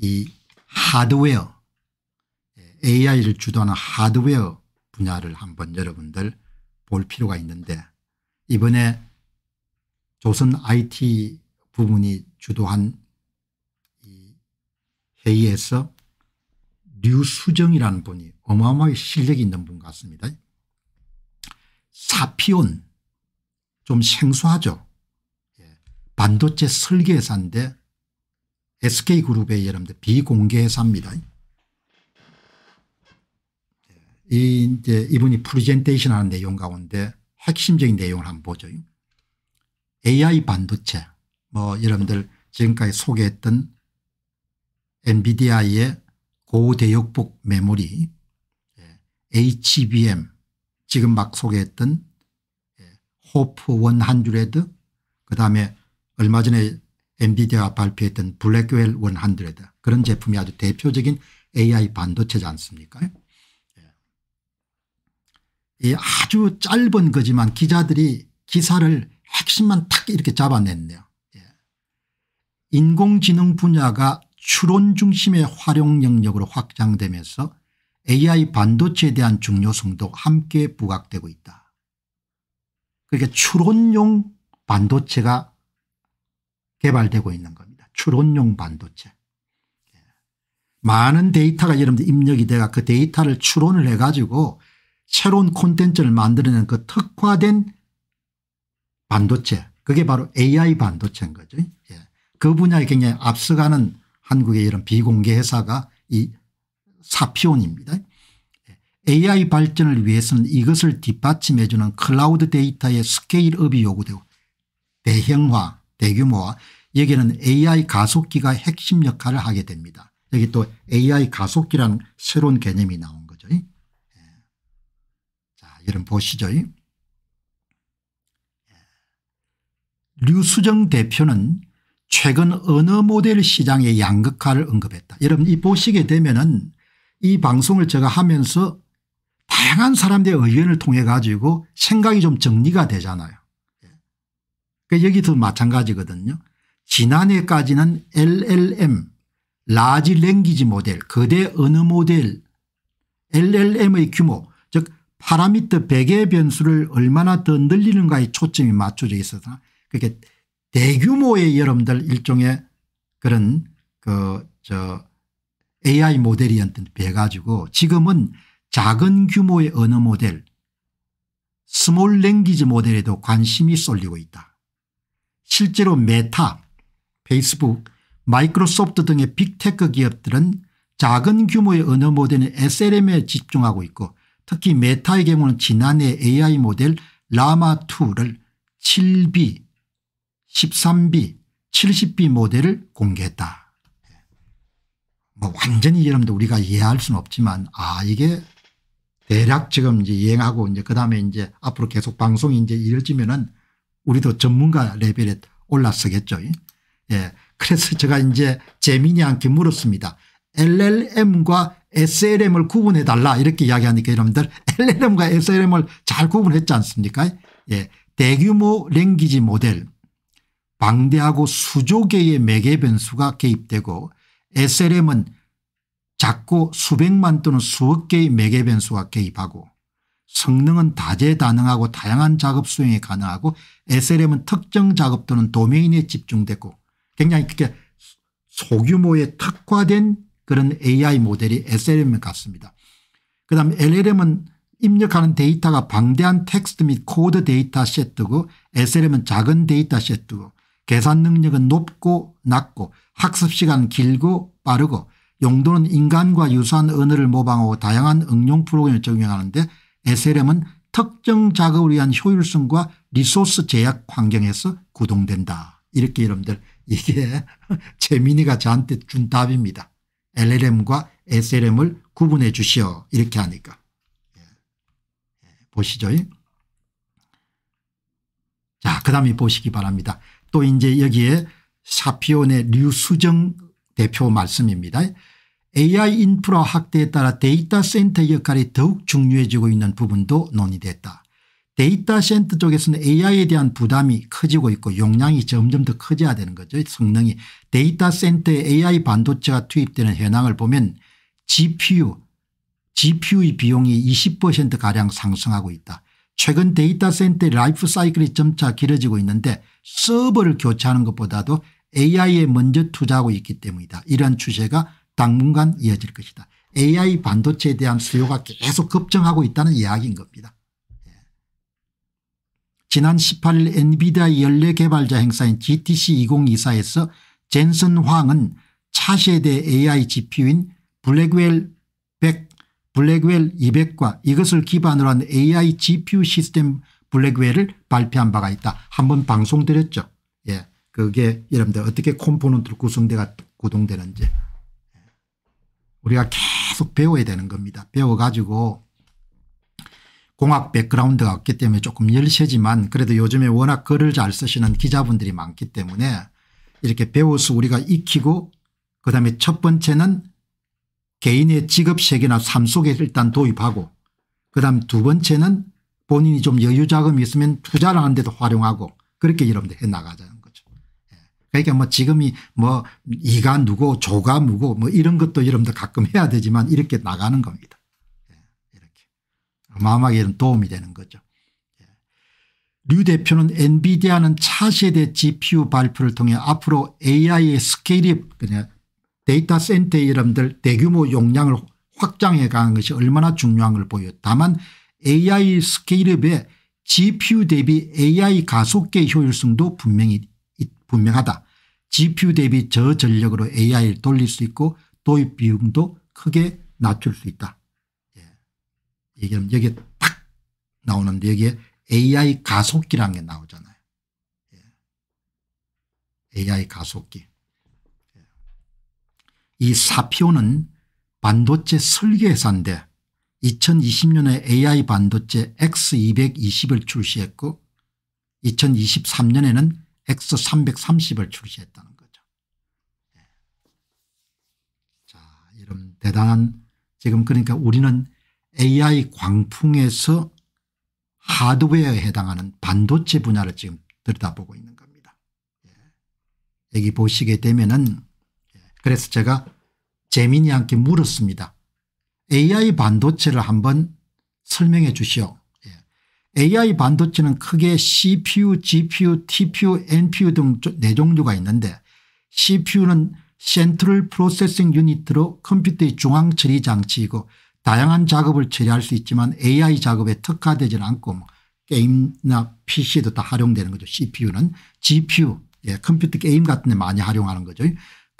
이 하드웨어 AI를 주도하는 하드웨어 분야를 한번 여러분들 볼 필요가 있는데 이번에 조선 IT 부분이 주도한 이 회의에서 류수정이라는 분이 어마어마하게 실력이 있는 분 같습니다. 사피온 좀 생소하죠. 예, 반도체 설계사인데 SK그룹의 여러분들 비공개 회사입니다. 예, 이 이제 이분이 프리젠테이션 하는 내용 가운데 핵심적인 내용을 한번 보죠. AI 반도체 뭐 여러분들 지금까지 소개했던 엔비디아의 고대역폭 메모리 HBM 예, 지금 막 소개했던 예, 호프 원 한줄레드 그다음에 얼마 전에 엔비디아 발표했던 블랙웰 원100 그런 제품이 아주 대표적인 AI 반도체지 않습니까 네. 예. 이 아주 짧은 거지만 기자들이 기사를 핵심만 탁 이렇게 잡아냈네요. 예. 인공지능 분야가 추론 중심의 활용 영역으로 확장되면서 AI 반도체에 대한 중요성도 함께 부각되고 있다. 그러니까 추론용 반도체가 개발되고 있는 겁니다. 추론용 반도체. 예. 많은 데이터가 여러분들 입력이 돼가 그 데이터를 추론을 해가지고 새로운 콘텐츠를 만들어내는 그 특화된 반도체 그게 바로 AI 반도체인 거죠. 예. 그 분야에 굉장히 앞서가는 한국의 이런 비공개 회사가 이 사피온입니다. AI 예. 발전을 위해서는 이것을 뒷받침해 주는 클라우드 데이터의 스케일업이 요구되고 대형화 대규모와 여기는 AI 가속기가 핵심 역할을 하게 됩니다. 여기 또 AI 가속기라는 새로운 개념이 나온 거죠. 예. 자, 여러분 보시죠. 예. 류수정 대표는 최근 언어 모델 시장의 양극화를 언급했다. 여러분 이 보시게 되면은 이 방송을 제가 하면서 다양한 사람들의 의견을 통해 가지고 생각이 좀 정리가 되잖아요. 그러니까 여기도 마찬가지거든요. 지난해까지는 LLM 라지 랭귀지 모델 거대 언어 모델 LLM의 규모 즉 파라미터 100의 변수를 얼마나 더 늘리는가에 초점이 맞춰져 있어서 그게 대규모의 여러분들 일종의 그런 그 저 AI 모델이었던 배 가지고 지금은 작은 규모의 언어 모델 스몰 랭귀지 모델에도 관심이 쏠리고 있다. 실제로 메타, 페이스북, 마이크로소프트 등의 빅테크 기업들은 작은 규모의 언어 모델인 SLM에 집중하고 있고 특히 메타의 경우는 지난해 AI 모델 라마2를 7B, 13B, 70B 모델을 공개했다. 뭐 완전히 여러분들 우리가 이해할 수는 없지만 아 이게 대략 지금 이제 이행하고 이제 그다음에 이제 앞으로 계속 방송이 이제 이어지면은 우리도 전문가 레벨에 올라서겠죠. 예. 그래서 제가 이제 재민이 한테 물었습니다. LLM과 SLM을 구분해 달라 이렇게 이야기하니까 여러분들 LLM과 SLM을 잘 구분했지 않습니까? 예. 대규모 랭귀지 모델 방대하고 수조 개의 매개 변수가 개입되고 SLM은 작고 수백만 또는 수억 개의 매개 변수가 개입하고 성능은 다재다능하고 다양한 작업 수행이 가능하고 SLM은 특정 작업 또는 도메인에 집중되고 굉장히 그렇게 소규모에 특화된 그런 AI 모델이 SLM 같습니다. 그 다음에 LLM은 입력하는 데이터가 방대한 텍스트 및 코드 데이터 세트고 SLM은 작은 데이터 세트고 계산 능력은 높고 낮고 학습 시간은 길고 빠르고 용도는 인간과 유사한 언어를 모방하고 다양한 응용 프로그램을 적용하는데 SLM은 특정 작업을 위한 효율성과 리소스 제약 환경에서 구동된다. 이렇게 여러분들 이게 재민이가 저한테 준 답입니다. LLM과 SLM을 구분해 주시오 이렇게 하니까 예. 예, 보시죠. 자, 그 다음에 보시기 바랍니다. 또 이제 여기에 사피온의 류수정 대표 말씀입니다. AI 인프라 확대에 따라 데이터 센터 역할이 더욱 중요해지고 있는 부분도 논의됐다. 데이터 센터 쪽에서는 AI에 대한 부담이 커지고 있고 용량이 점점 더 커져야 되는 거죠. 성능이 데이터 센터에 AI 반도체가 투입되는 현황을 보면 GPU, GPU의 비용이 20%가량 상승하고 있다. 최근 데이터 센터의 라이프 사이클이 점차 길어지고 있는데 서버를 교체하는 것보다도 AI에 먼저 투자하고 있기 때문이다. 이러한 추세가 당분간 이어질 것이다. AI 반도체에 대한 수요가 계속 급증하고 있다는 이야기인 겁니다. 예. 지난 18일 엔비디아 연례 개발자 행사인 GTC 2024에서 젠슨 황은 차세대 AI GPU인 블랙웰 100, 블랙웰 200과 이것을 기반으로 한 AI GPU 시스템 블랙웰을 발표한 바가 있다. 한번 방송드렸죠. 예. 그게 여러분들 어떻게 콤포넌트로 구성되가 구동되는지. 우리가 계속 배워야 되는 겁니다. 배워가지고 공학 백그라운드가 없기 때문에 조금 열세지만 그래도 요즘에 워낙 글을 잘 쓰시는 기자분들이 많기 때문에 이렇게 배워서 우리가 익히고 그다음에 첫 번째는 개인의 직업 세계나 삶 속에 일단 도입하고 그다음 두 번째는 본인이 좀 여유 자금이 있으면 투자를 하는 데도 활용하고 그렇게 여러분들 해나가자는 그러니까 뭐 지금이 뭐 이가 누구 조가 누구뭐 이런 것도 여러분들 가끔 해야 되지만 이렇게 나가는 겁니다. 예, 이렇게. 마음에는 도움이 되는 거죠. 예. 류 대표는 엔비디아는 차세대 GPU 발표를 통해 앞으로 AI의 스케일이 그냥 데이터 센터 여러분들 대규모 용량을 확장해 가는 것이 얼마나 중요한 걸 보여요. 다만 AI 스케일업에 GPU 대비 AI 가속계 효율성도 분명히 분명하다. GPU 대비 저전력으로 AI를 돌릴 수 있고 도입 비용도 크게 낮출 수 있다. 예. 이게 여기에 딱 나오는데 여기에 AI 가속기라는 게 나오잖아요. 예. AI 가속기. 예. 이 사피오는 반도체 설계 회사인데 2020년에 AI 반도체 X220을 출시했고 2023년에는 엑스 330을 출시했다는 거죠. 네. 자, 이런 대단한 지금 그러니까 우리는 AI 광풍에서 하드웨어에 해당하는 반도체 분야를 지금 들여다보고 있는 겁니다. 예. 여기 보시게 되면은 예. 그래서 제가 재민이한테 물었습니다. AI 반도체를 한번 설명해 주시오. AI 반도체는 크게 CPU, GPU, TPU, NPU 등 네 종류가 있는데 CPU는 센트럴 프로세싱 유닛으로 컴퓨터의 중앙 처리 장치이고 다양한 작업을 처리할 수 있지만 AI 작업에 특화되지는 않고 뭐 게임이나 PC에도 다 활용되는 거죠. CPU는 GPU 예, 컴퓨터 게임 같은 데 많이 활용하는 거죠.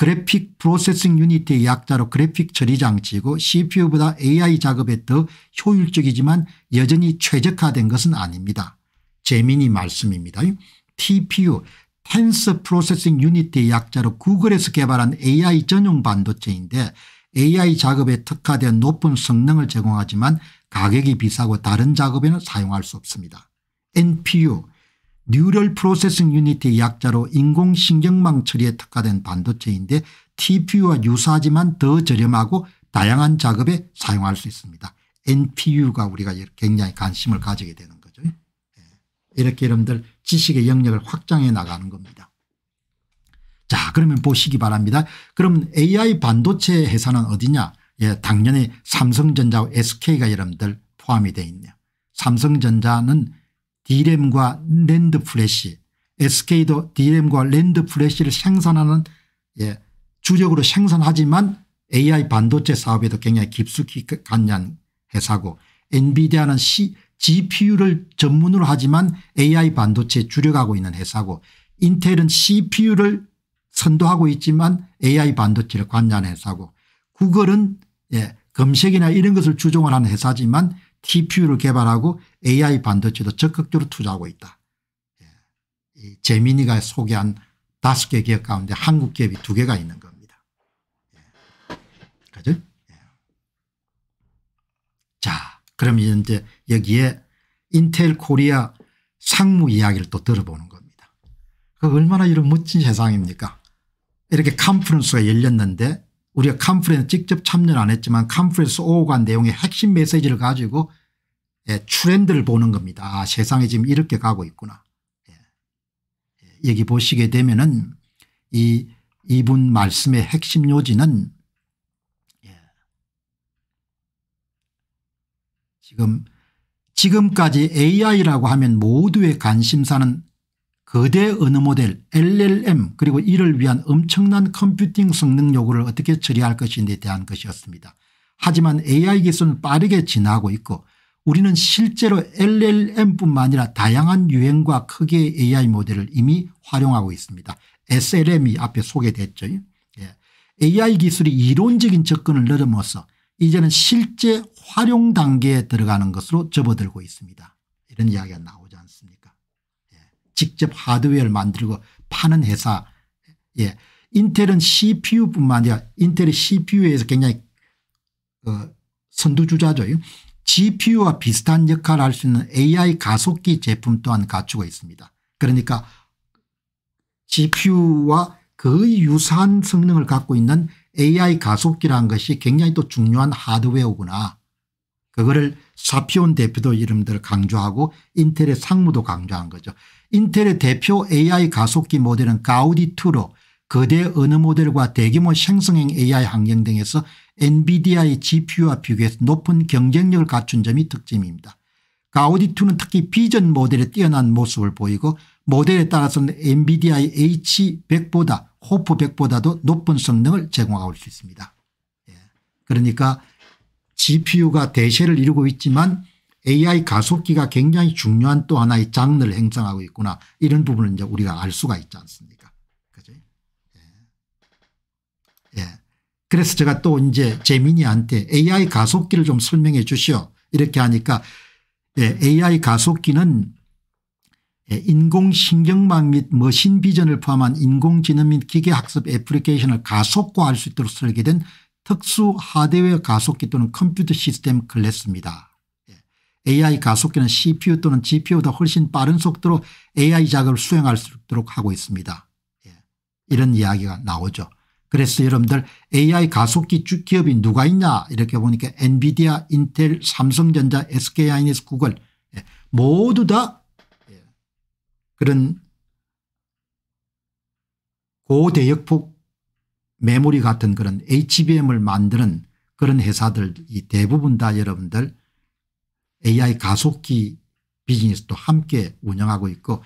그래픽 프로세싱 유닛의 약자로 그래픽 처리 장치이고 CPU보다 AI 작업에 더 효율적이지만 여전히 최적화된 것은 아닙니다. 재민이 말씀입니다. TPU 텐서 프로세싱 유닛의 약자로 구글에서 개발한 AI 전용 반도체인데 AI 작업에 특화된 높은 성능을 제공하지만 가격이 비싸고 다른 작업에는 사용할 수 없습니다. NPU 뉴럴 프로세싱 유닛의 약자로 인공신경망 처리에 특화된 반도체인데 TPU와 유사하지만 더 저렴하고 다양한 작업에 사용할 수 있습니다. NPU가 우리가 굉장히 관심을 가지게 되는 거죠. 예. 이렇게 여러분들 지식의 영역을 확장해 나가는 겁니다. 자 그러면 보시기 바랍니다. 그럼 AI 반도체 회사는 어디냐 예, 당연히 삼성전자와 SK가 여러분들 포함이 돼 있네요. 삼성전자는 D램과 랜드 플래시 SK도 D램과 랜드 플래시를 생산하는 예, 주력으로 생산하지만 AI 반도체 사업에도 굉장히 깊숙이 그, 관여한 회사고 엔비디아는 시, GPU를 전문으로 하지만 AI 반도체에 주력하고 있는 회사고 인텔은 CPU를 선도하고 있지만 AI 반도체를 관여 회사고 구글은 예, 검색이나 이런 것을 주종을 하는 회사지만 TPU를 개발하고 AI 반도체도 적극적으로 투자하고 있다. 예. 재민이가 소개한 다섯 개 기업 가운데 한국 기업이 두 개가 있는 겁니다. 예. 그죠? 예. 자, 그럼 이제 여기에 인텔 코리아 상무 이야기를 또 들어보는 겁니다. 얼마나 이런 멋진 세상입니까? 이렇게 컨퍼런스가 열렸는데 우리가 컨퍼런스 직접 참여는 안 했지만 컨퍼런스 오호관 내용의 핵심 메시지를 가지고 예, 트렌드를 보는 겁니다. 아, 세상이 지금 이렇게 가고 있구나. 예. 예 여기 보시게 되면 은이 이분 말씀의 핵심 요지는 예. 지금 지금까지 AI라고 하면 모두의 관심사는 거대 언어 모델 LLM 그리고 이를 위한 엄청난 컴퓨팅 성능 요구를 어떻게 처리할 것인지에 대한 것이었습니다. 하지만 AI 기술은 빠르게 진화하고 있고 우리는 실제로 LLM뿐만 아니라 다양한 유행과 크게 AI 모델을 이미 활용하고 있습니다. SLM이 앞에 소개됐죠. 예. AI 기술이 이론적인 접근을 늘어서 이제는 실제 활용 단계에 들어가는 것으로 접어들고 있습니다. 이런 이야기가 나오죠. 직접 하드웨어를 만들고 파는 회사 예. 인텔은 CPU뿐만 아니라 인텔의 CPU에서 굉장히 어, 선두주자죠. GPU와 비슷한 역할을 할 수 있는 AI 가속기 제품 또한 갖추고 있습니다. 그러니까 GPU와 거의 유사한 성능을 갖고 있는 AI 가속기라는 것이 굉장히 또 중요한 하드웨어구나. 그거를 사피온 대표도 이름들 을 강조하고 인텔의 상무도 강조한 거죠. 인텔의 대표 AI 가속기 모델은 가우디2로 거대 언어 모델과 대규모 생성형 AI 환경 등에서 엔비디아의 GPU와 비교해서 높은 경쟁력을 갖춘 점이 특징입니다. 가우디2는 특히 비전 모델에 뛰어난 모습을 보이고 모델에 따라서는 엔비디아의 H100보다 호프100보다도 높은 성능을 제공할 수 있습니다. 예. 그러니까 GPU가 대세를 이루고 있지만 AI 가속기가 굉장히 중요한 또 하나의 장르를 행성하고 있구나 이런 부분을 이제 우리가 알 수가 있지 않습니까 그죠 예. 예. 그래서 제가 또 이제 재민이한테 AI 가속기를 좀 설명해 주시오 이렇게 하니까 예. AI 가속기는 예, 인공신경망 및 머신비전을 포함한 인공지능 및 기계학습 애플리케이션을 가속화할 수 있도록 설계된 특수 하드웨어 가속기 또는 컴퓨터 시스템 클래스입니다. 예. AI 가속기는 CPU 또는 GPU보다 훨씬 빠른 속도로 AI 작업을 수행할 수 있도록 하고 있습니다. 예. 이런 이야기가 나오죠. 그래서 여러분들 AI 가속기 기업이 누가 있냐 이렇게 보니까 엔비디아 인텔 삼성전자 s k 하이닉 구글 예. 모두 다 그런 고대역폭 메모리 같은 그런 HBM을 만드는 그런 회사들이 대부분 다 여러분들 AI 가속기 비즈니스도 함께 운영하고 있고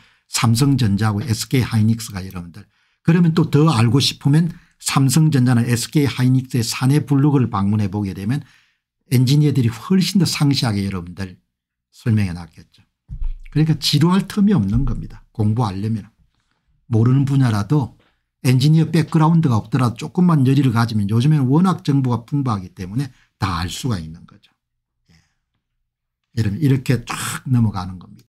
삼성전자하고 SK하이닉스가 여러분들 그러면 또 더 알고 싶으면 삼성전자나 SK하이닉스의 사내 블로그를 방문해 보게 되면 엔지니어들이 훨씬 더 상세하게 여러분들 설명해 놨겠죠. 그러니까 지루할 틈이 없는 겁니다. 공부하려면 모르는 분야라도 엔지니어 백그라운드가 없더라도 조금만 여지를 가지면 요즘에는 워낙 정보가 풍부하기 때문에 다 알 수가 있는 거죠. 예. 이렇게쫙 넘어가는 겁니다.